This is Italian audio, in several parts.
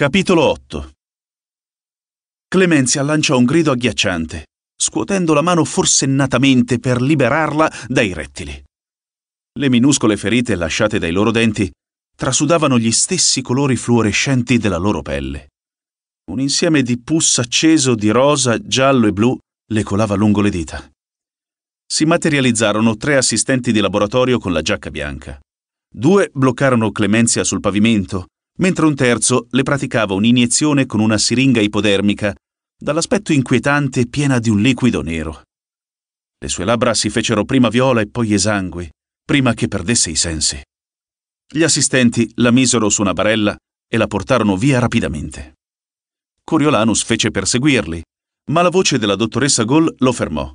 Capitolo 8 Clemenzia lanciò un grido agghiacciante, scuotendo la mano forsennatamente per liberarla dai rettili. Le minuscole ferite lasciate dai loro denti trasudavano gli stessi colori fluorescenti della loro pelle. Un insieme di pus acceso di rosa, giallo e blu le colava lungo le dita. Si materializzarono tre assistenti di laboratorio con la giacca bianca. Due bloccarono Clemenzia sul pavimento mentre un terzo le praticava un'iniezione con una siringa ipodermica, dall'aspetto inquietante piena di un liquido nero. Le sue labbra si fecero prima viola e poi esangui, prima che perdesse i sensi. Gli assistenti la misero su una barella e la portarono via rapidamente. Coriolanus fece perseguirli, ma la voce della dottoressa Gall lo fermò.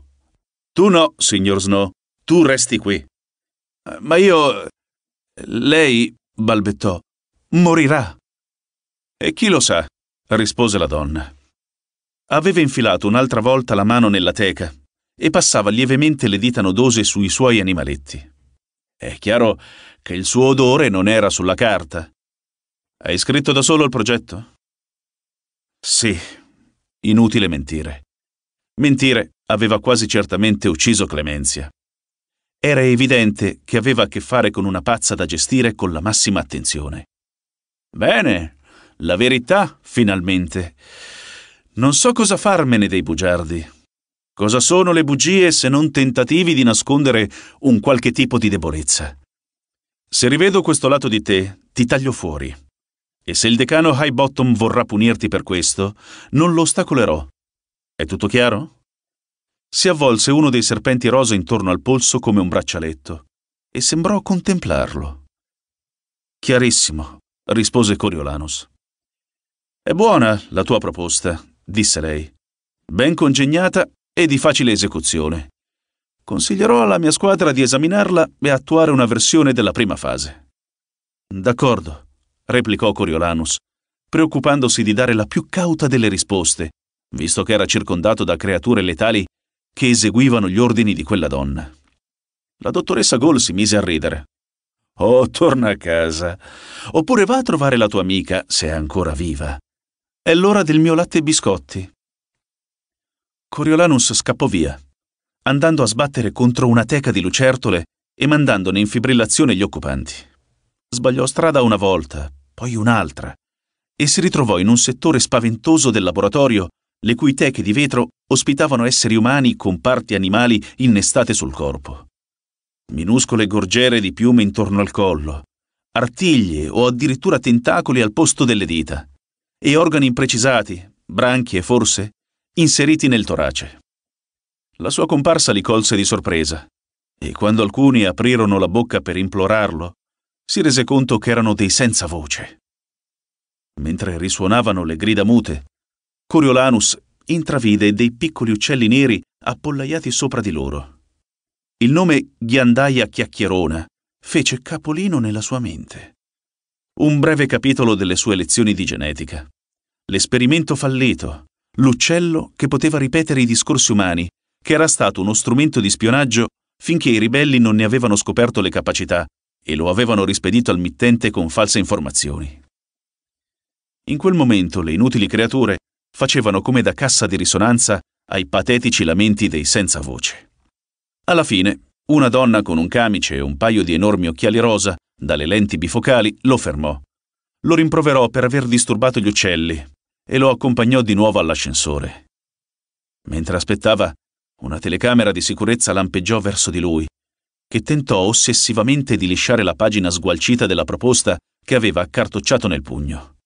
Tu no, signor Snow, tu resti qui. Ma io... Lei balbettò, morirà. E chi lo sa, rispose la donna. Aveva infilato un'altra volta la mano nella teca e passava lievemente le dita nodose sui suoi animaletti. È chiaro che il suo odore non era sulla carta. Hai scritto da solo il progetto? Sì, inutile mentire. Mentire aveva quasi certamente ucciso Clemenzia. Era evidente che aveva a che fare con una pazza da gestire con la massima attenzione. Bene, la verità, finalmente. Non so cosa farmene dei bugiardi. Cosa sono le bugie se non tentativi di nascondere un qualche tipo di debolezza? Se rivedo questo lato di te, ti taglio fuori. E se il decano Highbottom vorrà punirti per questo, non lo ostacolerò. È tutto chiaro? Si avvolse uno dei serpenti rosa intorno al polso come un braccialetto e sembrò contemplarlo. Chiarissimo, rispose Coriolanus. È buona la tua proposta, disse lei, ben congegnata e di facile esecuzione. Consiglierò alla mia squadra di esaminarla e attuare una versione della prima fase. D'accordo, replicò Coriolanus, preoccupandosi di dare la più cauta delle risposte, visto che era circondato da creature letali che eseguivano gli ordini di quella donna. La dottoressa Gol si mise a ridere o oh, torna a casa, oppure va a trovare la tua amica, se è ancora viva. È l'ora del mio latte e biscotti. Coriolanus scappò via, andando a sbattere contro una teca di lucertole e mandandone in fibrillazione gli occupanti. Sbagliò strada una volta, poi un'altra, e si ritrovò in un settore spaventoso del laboratorio, le cui teche di vetro ospitavano esseri umani con parti animali innestate sul corpo minuscole gorgiere di piume intorno al collo, artiglie o addirittura tentacoli al posto delle dita, e organi imprecisati, branchie forse, inseriti nel torace. La sua comparsa li colse di sorpresa, e quando alcuni aprirono la bocca per implorarlo, si rese conto che erano dei senza voce. Mentre risuonavano le grida mute, Coriolanus intravide dei piccoli uccelli neri appollaiati sopra di loro. Il nome Ghiandaia Chiacchierona fece capolino nella sua mente. Un breve capitolo delle sue lezioni di genetica. L'esperimento fallito, l'uccello che poteva ripetere i discorsi umani, che era stato uno strumento di spionaggio finché i ribelli non ne avevano scoperto le capacità e lo avevano rispedito al mittente con false informazioni. In quel momento le inutili creature facevano come da cassa di risonanza ai patetici lamenti dei senza voce. Alla fine, una donna con un camice e un paio di enormi occhiali rosa, dalle lenti bifocali, lo fermò. Lo rimproverò per aver disturbato gli uccelli e lo accompagnò di nuovo all'ascensore. Mentre aspettava, una telecamera di sicurezza lampeggiò verso di lui, che tentò ossessivamente di lisciare la pagina sgualcita della proposta che aveva accartocciato nel pugno.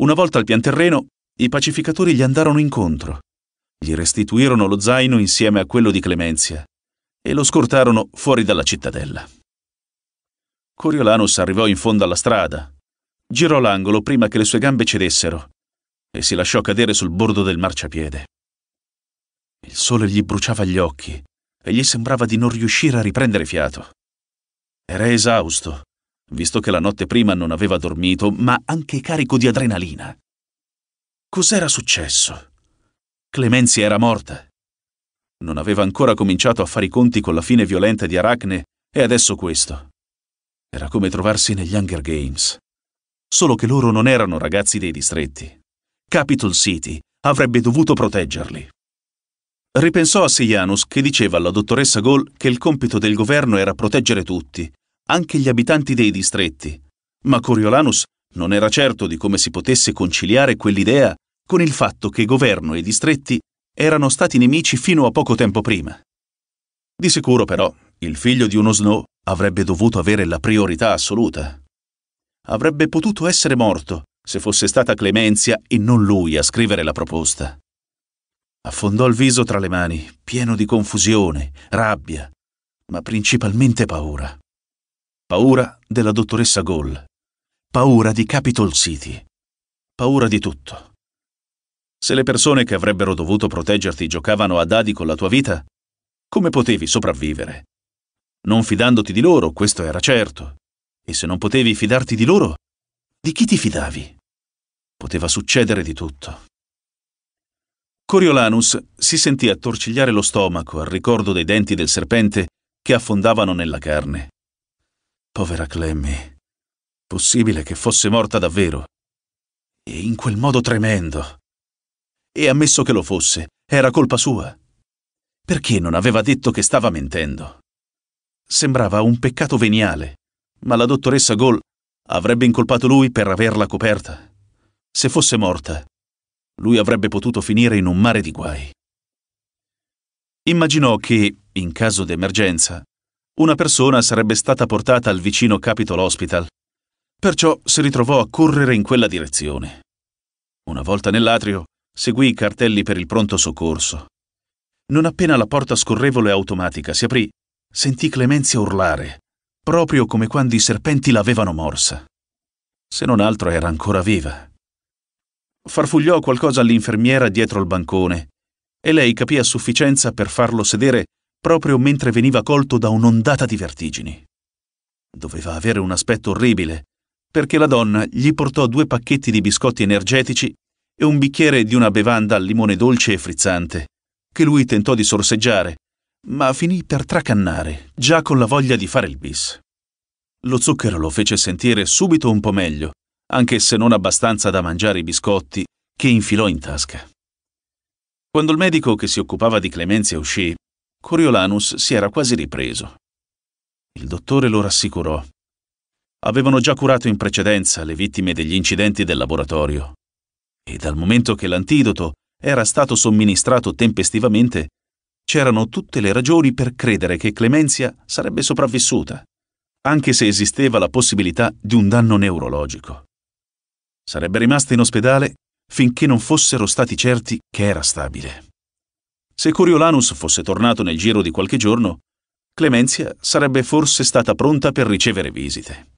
Una volta al pianterreno, i pacificatori gli andarono incontro gli restituirono lo zaino insieme a quello di Clemenzia e lo scortarono fuori dalla cittadella. Coriolanus arrivò in fondo alla strada, girò l'angolo prima che le sue gambe cedessero e si lasciò cadere sul bordo del marciapiede. Il sole gli bruciava gli occhi e gli sembrava di non riuscire a riprendere fiato. Era esausto, visto che la notte prima non aveva dormito, ma anche carico di adrenalina. Cos'era successo? Clemenzia era morta. Non aveva ancora cominciato a fare i conti con la fine violenta di Arachne e adesso questo. Era come trovarsi negli Hunger Games. Solo che loro non erano ragazzi dei distretti. Capital City avrebbe dovuto proteggerli. Ripensò a Sejanus che diceva alla dottoressa Gol che il compito del governo era proteggere tutti, anche gli abitanti dei distretti, ma Coriolanus non era certo di come si potesse conciliare quell'idea con il fatto che governo e distretti erano stati nemici fino a poco tempo prima. Di sicuro però il figlio di uno Snow avrebbe dovuto avere la priorità assoluta. Avrebbe potuto essere morto se fosse stata Clemenzia e non lui a scrivere la proposta. Affondò il viso tra le mani, pieno di confusione, rabbia, ma principalmente paura. Paura della dottoressa Gall, paura di Capitol City, paura di tutto. Se le persone che avrebbero dovuto proteggerti giocavano a dadi con la tua vita, come potevi sopravvivere? Non fidandoti di loro, questo era certo. E se non potevi fidarti di loro, di chi ti fidavi? Poteva succedere di tutto. Coriolanus si sentì attorcigliare lo stomaco al ricordo dei denti del serpente che affondavano nella carne. Povera Clemmy. Possibile che fosse morta davvero. E in quel modo tremendo. E ammesso che lo fosse, era colpa sua. Perché non aveva detto che stava mentendo? Sembrava un peccato veniale, ma la dottoressa Gol avrebbe incolpato lui per averla coperta. Se fosse morta, lui avrebbe potuto finire in un mare di guai. Immaginò che, in caso d'emergenza, una persona sarebbe stata portata al vicino Capitol Hospital, perciò si ritrovò a correre in quella direzione. Una volta nell'atrio, Seguì i cartelli per il pronto soccorso. Non appena la porta scorrevole e automatica si aprì, sentì Clemenzia urlare, proprio come quando i serpenti l'avevano morsa. Se non altro era ancora viva. Farfugliò qualcosa all'infermiera dietro il bancone e lei capì a sufficienza per farlo sedere proprio mentre veniva colto da un'ondata di vertigini. Doveva avere un aspetto orribile, perché la donna gli portò due pacchetti di biscotti energetici e un bicchiere di una bevanda al limone dolce e frizzante, che lui tentò di sorseggiare, ma finì per tracannare, già con la voglia di fare il bis. Lo zucchero lo fece sentire subito un po' meglio, anche se non abbastanza da mangiare i biscotti che infilò in tasca. Quando il medico che si occupava di Clemenzia uscì, Coriolanus si era quasi ripreso. Il dottore lo rassicurò. Avevano già curato in precedenza le vittime degli incidenti del laboratorio e dal momento che l'antidoto era stato somministrato tempestivamente, c'erano tutte le ragioni per credere che Clemenzia sarebbe sopravvissuta, anche se esisteva la possibilità di un danno neurologico. Sarebbe rimasta in ospedale finché non fossero stati certi che era stabile. Se Coriolanus fosse tornato nel giro di qualche giorno, Clemenzia sarebbe forse stata pronta per ricevere visite.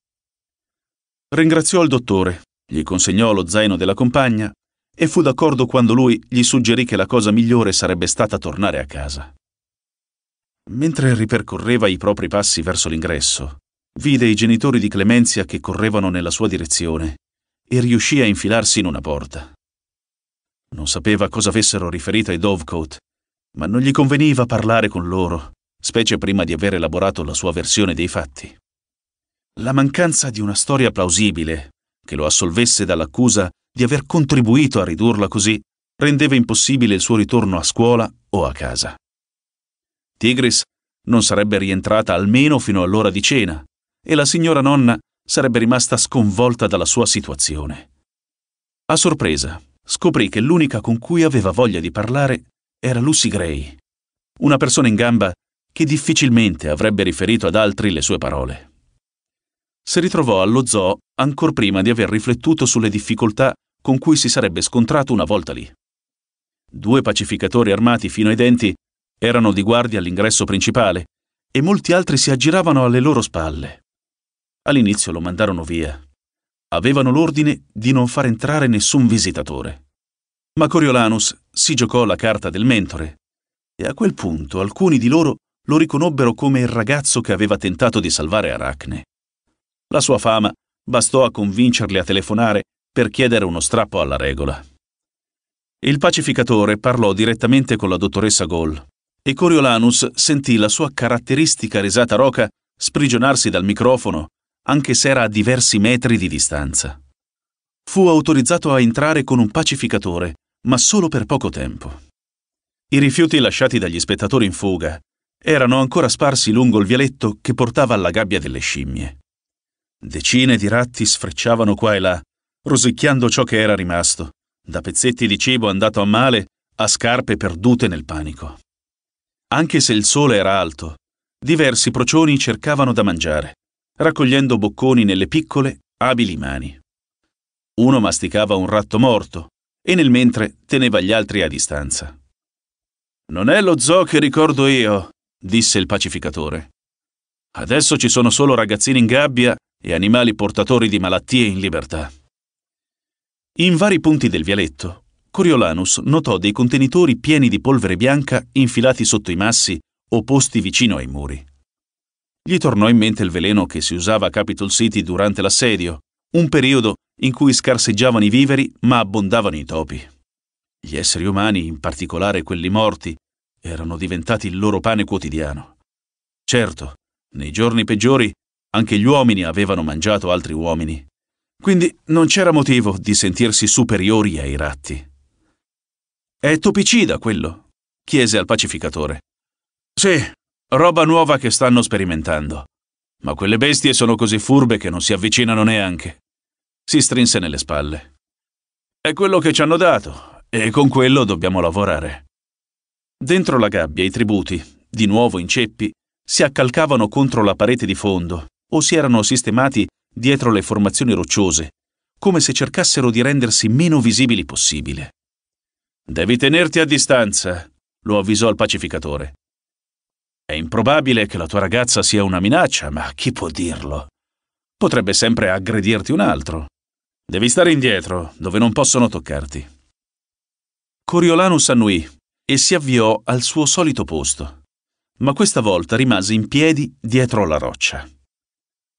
Ringraziò il dottore gli consegnò lo zaino della compagna e fu d'accordo quando lui gli suggerì che la cosa migliore sarebbe stata tornare a casa. Mentre ripercorreva i propri passi verso l'ingresso, vide i genitori di Clemenzia che correvano nella sua direzione e riuscì a infilarsi in una porta. Non sapeva cosa avessero riferito ai Dovecote, ma non gli conveniva parlare con loro, specie prima di aver elaborato la sua versione dei fatti. La mancanza di una storia plausibile che lo assolvesse dall'accusa di aver contribuito a ridurla così, rendeva impossibile il suo ritorno a scuola o a casa. Tigris non sarebbe rientrata almeno fino all'ora di cena e la signora nonna sarebbe rimasta sconvolta dalla sua situazione. A sorpresa, scoprì che l'unica con cui aveva voglia di parlare era Lucy Gray, una persona in gamba che difficilmente avrebbe riferito ad altri le sue parole si ritrovò allo zoo ancor prima di aver riflettuto sulle difficoltà con cui si sarebbe scontrato una volta lì. Due pacificatori armati fino ai denti erano di guardia all'ingresso principale e molti altri si aggiravano alle loro spalle. All'inizio lo mandarono via. Avevano l'ordine di non far entrare nessun visitatore. Ma Coriolanus si giocò la carta del mentore e a quel punto alcuni di loro lo riconobbero come il ragazzo che aveva tentato di salvare Aracne. La sua fama bastò a convincerli a telefonare per chiedere uno strappo alla regola. Il pacificatore parlò direttamente con la dottoressa Gol e Coriolanus sentì la sua caratteristica risata roca sprigionarsi dal microfono, anche se era a diversi metri di distanza. Fu autorizzato a entrare con un pacificatore, ma solo per poco tempo. I rifiuti lasciati dagli spettatori in fuga erano ancora sparsi lungo il vialetto che portava alla gabbia delle scimmie. Decine di ratti sfrecciavano qua e là, rosicchiando ciò che era rimasto, da pezzetti di cibo andato a male a scarpe perdute nel panico. Anche se il sole era alto, diversi procioni cercavano da mangiare, raccogliendo bocconi nelle piccole, abili mani. Uno masticava un ratto morto e nel mentre teneva gli altri a distanza. Non è lo zoo che ricordo io, disse il pacificatore. Adesso ci sono solo ragazzini in gabbia e animali portatori di malattie in libertà. In vari punti del vialetto, Coriolanus notò dei contenitori pieni di polvere bianca infilati sotto i massi o posti vicino ai muri. Gli tornò in mente il veleno che si usava a Capitol City durante l'assedio, un periodo in cui scarseggiavano i viveri ma abbondavano i topi. Gli esseri umani, in particolare quelli morti, erano diventati il loro pane quotidiano. Certo, nei giorni peggiori anche gli uomini avevano mangiato altri uomini. Quindi non c'era motivo di sentirsi superiori ai ratti. È topicida quello, chiese al pacificatore. Sì, roba nuova che stanno sperimentando. Ma quelle bestie sono così furbe che non si avvicinano neanche. Si strinse nelle spalle. È quello che ci hanno dato, e con quello dobbiamo lavorare. Dentro la gabbia i tributi, di nuovo in ceppi, si accalcavano contro la parete di fondo, o si erano sistemati dietro le formazioni rocciose, come se cercassero di rendersi meno visibili possibile. Devi tenerti a distanza, lo avvisò il pacificatore. È improbabile che la tua ragazza sia una minaccia, ma chi può dirlo? Potrebbe sempre aggredirti un altro. Devi stare indietro, dove non possono toccarti. Coriolanus annuì e si avviò al suo solito posto, ma questa volta rimase in piedi dietro la roccia.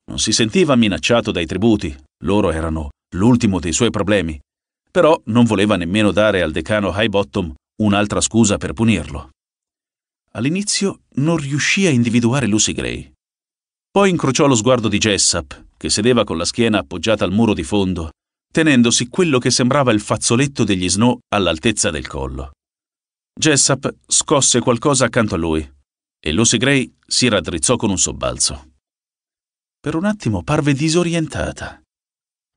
Non si sentiva minacciato dai tributi, loro erano l'ultimo dei suoi problemi, però non voleva nemmeno dare al decano Highbottom un'altra scusa per punirlo. All'inizio non riuscì a individuare Lucy Gray. Poi incrociò lo sguardo di Jessup, che sedeva con la schiena appoggiata al muro di fondo, tenendosi quello che sembrava il fazzoletto degli snow all'altezza del collo. Jessup scosse qualcosa accanto a lui e Lucy Gray si raddrizzò con un sobbalzo. Per un attimo parve disorientata.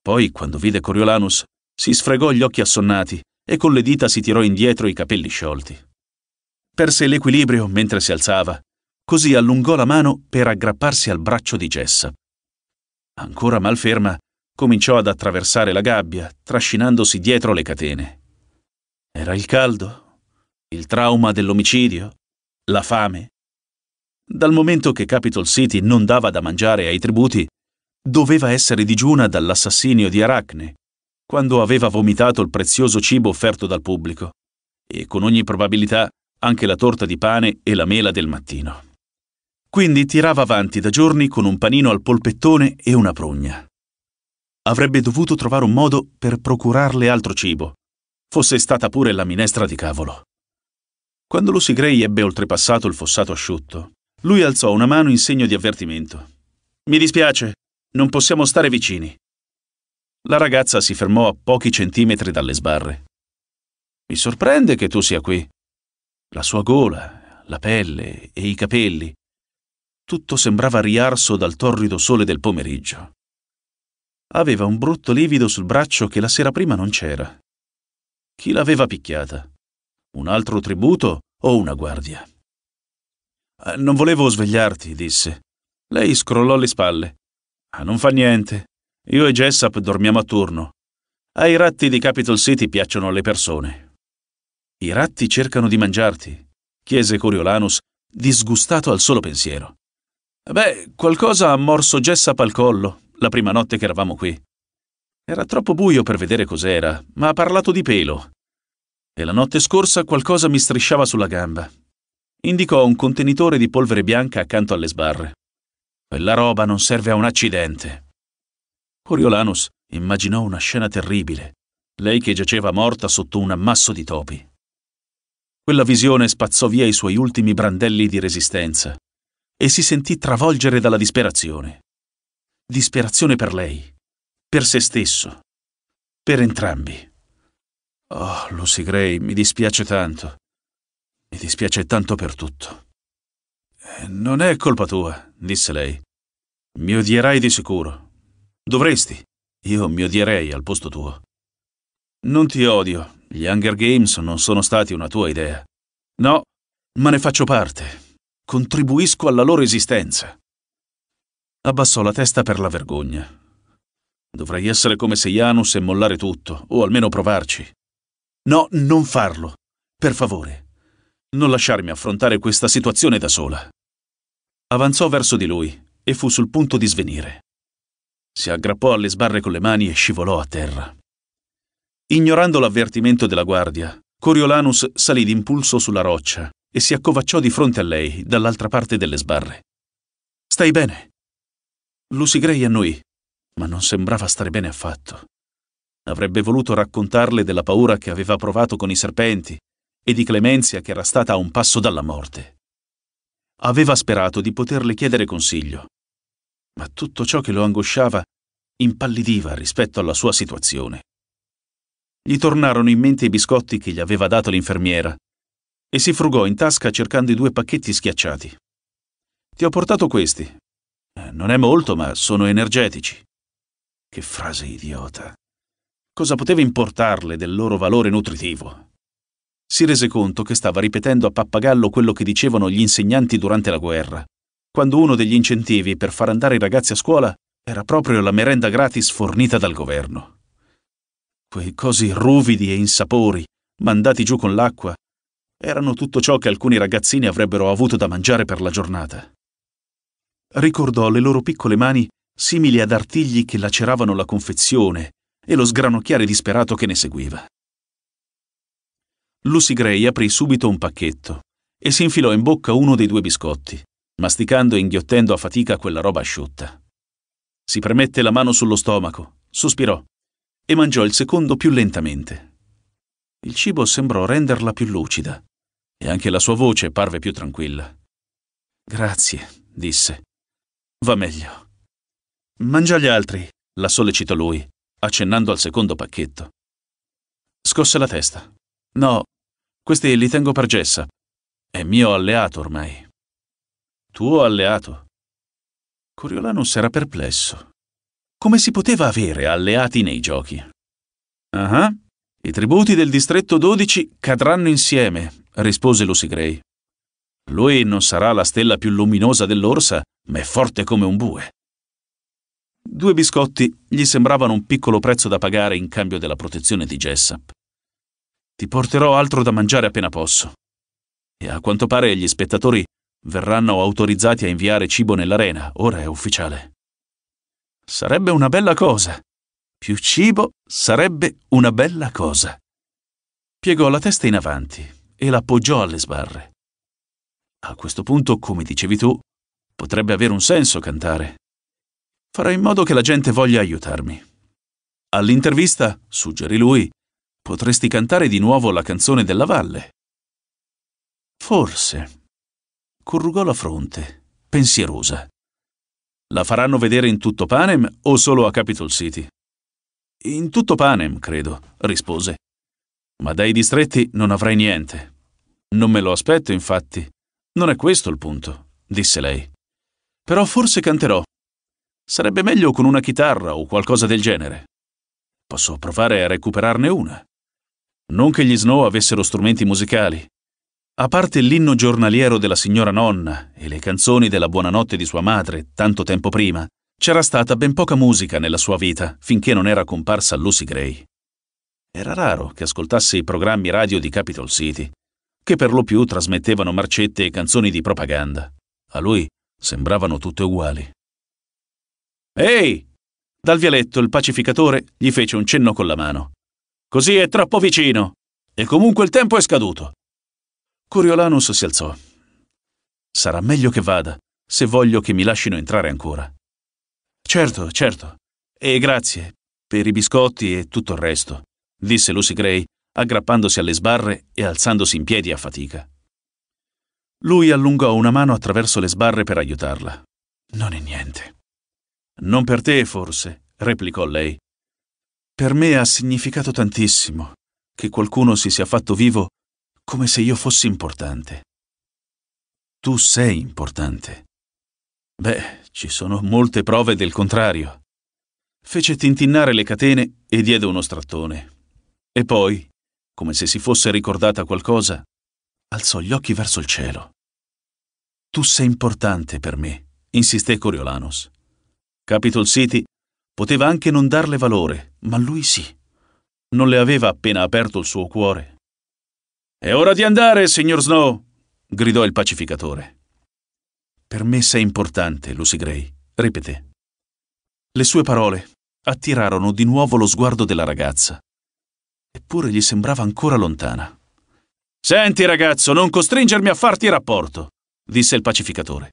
Poi, quando vide Coriolanus, si sfregò gli occhi assonnati e con le dita si tirò indietro i capelli sciolti. Perse l'equilibrio mentre si alzava, così allungò la mano per aggrapparsi al braccio di Gessa. Ancora malferma, cominciò ad attraversare la gabbia, trascinandosi dietro le catene. Era il caldo, il trauma dell'omicidio, la fame, dal momento che Capitol City non dava da mangiare ai tributi, doveva essere digiuna dall'assassinio di Aracne, quando aveva vomitato il prezioso cibo offerto dal pubblico, e con ogni probabilità anche la torta di pane e la mela del mattino. Quindi tirava avanti da giorni con un panino al polpettone e una prugna. Avrebbe dovuto trovare un modo per procurarle altro cibo, fosse stata pure la minestra di cavolo. Quando Lucy Gray ebbe oltrepassato il fossato asciutto, lui alzò una mano in segno di avvertimento. Mi dispiace, non possiamo stare vicini. La ragazza si fermò a pochi centimetri dalle sbarre. Mi sorprende che tu sia qui. La sua gola, la pelle e i capelli. Tutto sembrava riarso dal torrido sole del pomeriggio. Aveva un brutto livido sul braccio che la sera prima non c'era. Chi l'aveva picchiata? Un altro tributo o una guardia? Eh, non volevo svegliarti, disse. Lei scrollò le spalle. Ah, non fa niente. Io e Jessup dormiamo a turno. Ai ratti di Capitol City piacciono le persone. I ratti cercano di mangiarti, chiese Coriolanus, disgustato al solo pensiero. Beh, qualcosa ha morso Jessup al collo la prima notte che eravamo qui. Era troppo buio per vedere cos'era, ma ha parlato di pelo. E la notte scorsa qualcosa mi strisciava sulla gamba. Indicò un contenitore di polvere bianca accanto alle sbarre. Quella roba non serve a un accidente. Coriolanus immaginò una scena terribile, lei che giaceva morta sotto un ammasso di topi. Quella visione spazzò via i suoi ultimi brandelli di resistenza e si sentì travolgere dalla disperazione. Disperazione per lei, per se stesso, per entrambi. Oh, Lucy Gray, mi dispiace tanto. Mi dispiace tanto per tutto. Eh, non è colpa tua, disse lei. Mi odierai di sicuro. Dovresti. Io mi odierei al posto tuo. Non ti odio. Gli Hunger Games non sono stati una tua idea. No, ma ne faccio parte. Contribuisco alla loro esistenza. Abbassò la testa per la vergogna. Dovrei essere come Seianus e mollare tutto, o almeno provarci. No, non farlo. Per favore. Non lasciarmi affrontare questa situazione da sola. Avanzò verso di lui e fu sul punto di svenire. Si aggrappò alle sbarre con le mani e scivolò a terra. Ignorando l'avvertimento della guardia, Coriolanus salì d'impulso sulla roccia e si accovacciò di fronte a lei dall'altra parte delle sbarre. Stai bene? Lucy Gray annui, ma non sembrava stare bene affatto. Avrebbe voluto raccontarle della paura che aveva provato con i serpenti, e di Clemenzia che era stata a un passo dalla morte. Aveva sperato di poterle chiedere consiglio, ma tutto ciò che lo angosciava impallidiva rispetto alla sua situazione. Gli tornarono in mente i biscotti che gli aveva dato l'infermiera e si frugò in tasca cercando i due pacchetti schiacciati. Ti ho portato questi. Eh, non è molto, ma sono energetici. Che frase idiota. Cosa poteva importarle del loro valore nutritivo? si rese conto che stava ripetendo a pappagallo quello che dicevano gli insegnanti durante la guerra, quando uno degli incentivi per far andare i ragazzi a scuola era proprio la merenda gratis fornita dal governo. Quei cosi ruvidi e insapori, mandati giù con l'acqua, erano tutto ciò che alcuni ragazzini avrebbero avuto da mangiare per la giornata. Ricordò le loro piccole mani simili ad artigli che laceravano la confezione e lo sgranocchiare disperato che ne seguiva. Lucy Gray aprì subito un pacchetto e si infilò in bocca uno dei due biscotti, masticando e inghiottendo a fatica quella roba asciutta. Si premette la mano sullo stomaco, sospirò e mangiò il secondo più lentamente. Il cibo sembrò renderla più lucida e anche la sua voce parve più tranquilla. Grazie, disse. Va meglio. Mangia gli altri, la sollecitò lui, accennando al secondo pacchetto. Scosse la testa. No, questi li tengo per Gessa. È mio alleato ormai. Tuo alleato. Coriolanus era perplesso. Come si poteva avere alleati nei giochi? Ah, uh-huh. i tributi del distretto 12 cadranno insieme, rispose Lucy Gray. Lui non sarà la stella più luminosa dell'orsa, ma è forte come un bue. Due biscotti gli sembravano un piccolo prezzo da pagare in cambio della protezione di Jessup. Ti porterò altro da mangiare appena posso. E a quanto pare gli spettatori verranno autorizzati a inviare cibo nell'arena, ora è ufficiale. Sarebbe una bella cosa. Più cibo sarebbe una bella cosa. Piegò la testa in avanti e l'appoggiò alle sbarre. A questo punto, come dicevi tu, potrebbe avere un senso cantare. Farò in modo che la gente voglia aiutarmi. All'intervista, suggerì lui, Potresti cantare di nuovo la canzone della valle. Forse. Corrugò la fronte, pensierosa. La faranno vedere in tutto Panem o solo a Capitol City? In tutto Panem, credo, rispose. Ma dai distretti non avrai niente. Non me lo aspetto, infatti. Non è questo il punto, disse lei. Però forse canterò. Sarebbe meglio con una chitarra o qualcosa del genere. Posso provare a recuperarne una. Non che gli Snow avessero strumenti musicali. A parte l'inno giornaliero della signora nonna e le canzoni della buonanotte di sua madre tanto tempo prima, c'era stata ben poca musica nella sua vita finché non era comparsa Lucy Gray. Era raro che ascoltasse i programmi radio di Capital City, che per lo più trasmettevano marcette e canzoni di propaganda. A lui sembravano tutte uguali. Ehi! Dal vialetto il pacificatore gli fece un cenno con la mano. Così è troppo vicino. E comunque il tempo è scaduto. Coriolanus si alzò. Sarà meglio che vada, se voglio che mi lascino entrare ancora. Certo, certo. E grazie, per i biscotti e tutto il resto, disse Lucy Gray, aggrappandosi alle sbarre e alzandosi in piedi a fatica. Lui allungò una mano attraverso le sbarre per aiutarla. Non è niente. Non per te, forse, replicò lei, per me ha significato tantissimo che qualcuno si sia fatto vivo come se io fossi importante. Tu sei importante. Beh, ci sono molte prove del contrario. Fece tintinnare le catene e diede uno strattone. E poi, come se si fosse ricordata qualcosa, alzò gli occhi verso il cielo. Tu sei importante per me, insisté Coriolanus. Capitol City Poteva anche non darle valore, ma lui sì. Non le aveva appena aperto il suo cuore. È ora di andare, signor Snow! gridò il pacificatore. Per me sei importante, Lucy Gray, ripeté. Le sue parole attirarono di nuovo lo sguardo della ragazza. Eppure gli sembrava ancora lontana. Senti, ragazzo, non costringermi a farti rapporto, disse il pacificatore.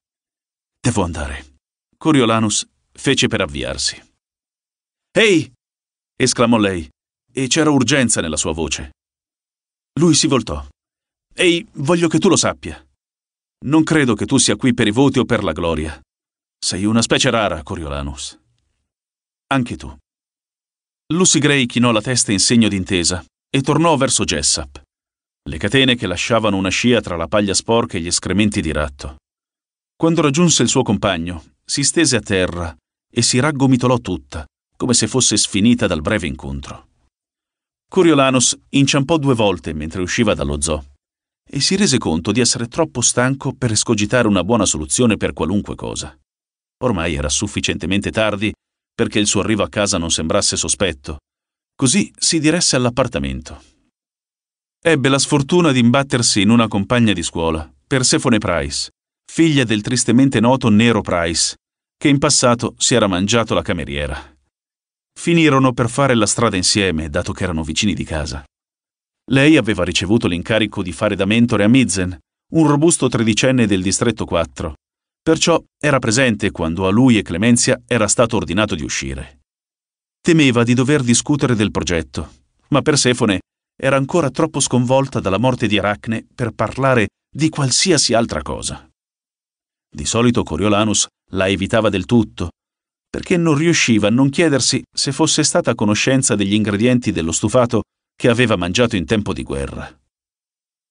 Devo andare. Coriolanus fece per avviarsi. Ehi! esclamò lei, e c'era urgenza nella sua voce. Lui si voltò. Ehi, voglio che tu lo sappia. Non credo che tu sia qui per i voti o per la gloria. Sei una specie rara, Coriolanus. Anche tu. Lucy Gray chinò la testa in segno d'intesa e tornò verso Jessup. Le catene che lasciavano una scia tra la paglia sporca e gli escrementi di ratto. Quando raggiunse il suo compagno, si stese a terra e si raggomitolò tutta, come se fosse sfinita dal breve incontro. Coriolanus inciampò due volte mentre usciva dallo zoo e si rese conto di essere troppo stanco per escogitare una buona soluzione per qualunque cosa. Ormai era sufficientemente tardi perché il suo arrivo a casa non sembrasse sospetto, così si diresse all'appartamento. Ebbe la sfortuna di imbattersi in una compagna di scuola, Persephone Price, figlia del tristemente noto Nero Price, che in passato si era mangiato la cameriera. Finirono per fare la strada insieme, dato che erano vicini di casa. Lei aveva ricevuto l'incarico di fare da mentore a Midzen, un robusto tredicenne del distretto 4. Perciò era presente quando a lui e Clemenzia era stato ordinato di uscire. Temeva di dover discutere del progetto, ma Persefone era ancora troppo sconvolta dalla morte di Aracne per parlare di qualsiasi altra cosa. Di solito Coriolanus la evitava del tutto perché non riusciva a non chiedersi se fosse stata a conoscenza degli ingredienti dello stufato che aveva mangiato in tempo di guerra.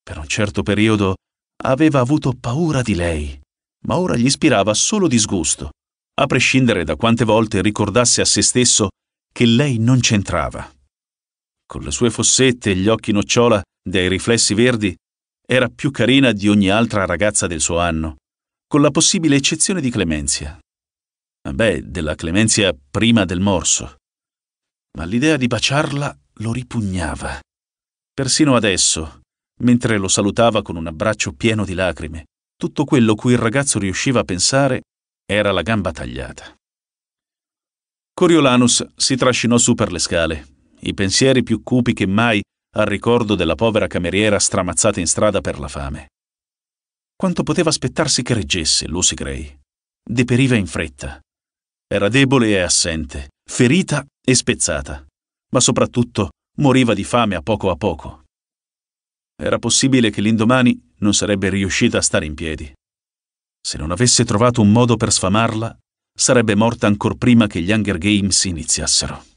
Per un certo periodo aveva avuto paura di lei, ma ora gli ispirava solo disgusto, a prescindere da quante volte ricordasse a se stesso che lei non c'entrava. Con le sue fossette e gli occhi nocciola dai riflessi verdi, era più carina di ogni altra ragazza del suo anno, con la possibile eccezione di Clemenzia. Ah, beh, della clemenza prima del morso. Ma l'idea di baciarla lo ripugnava. Persino adesso, mentre lo salutava con un abbraccio pieno di lacrime, tutto quello cui il ragazzo riusciva a pensare era la gamba tagliata. Coriolanus si trascinò su per le scale, i pensieri più cupi che mai al ricordo della povera cameriera stramazzata in strada per la fame. Quanto poteva aspettarsi che reggesse Lucy Gray? Deperiva in fretta. Era debole e assente, ferita e spezzata, ma soprattutto moriva di fame a poco a poco. Era possibile che l'indomani non sarebbe riuscita a stare in piedi. Se non avesse trovato un modo per sfamarla, sarebbe morta ancor prima che gli Hunger Games iniziassero.